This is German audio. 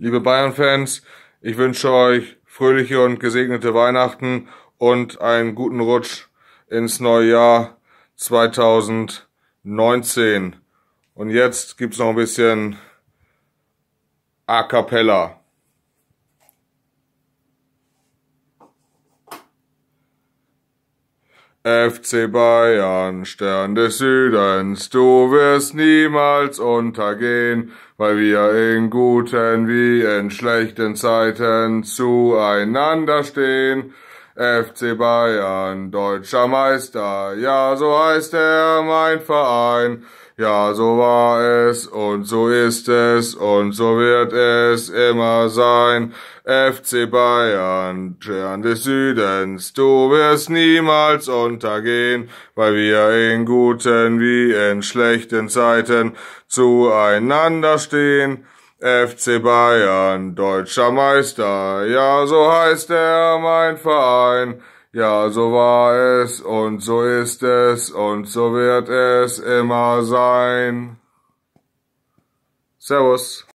Liebe Bayern-Fans, ich wünsche euch fröhliche und gesegnete Weihnachten und einen guten Rutsch ins neue Jahr 2019. Und jetzt gibt's noch ein bisschen A Cappella. FC Bayern, Stern des Südens, du wirst niemals untergehen, weil wir in guten wie in schlechten Zeiten zueinander stehen. FC Bayern, deutscher Meister, ja, so heißt er mein Verein. Ja, so war es und so ist es und so wird es immer sein. FC Bayern, Stern des Südens, du wirst niemals untergehen, weil wir in guten wie in schlechten Zeiten zueinander stehen. FC Bayern, deutscher Meister, ja, so heißt er mein Verein. Ja, so war es und so ist es und so wird es immer sein. Servus.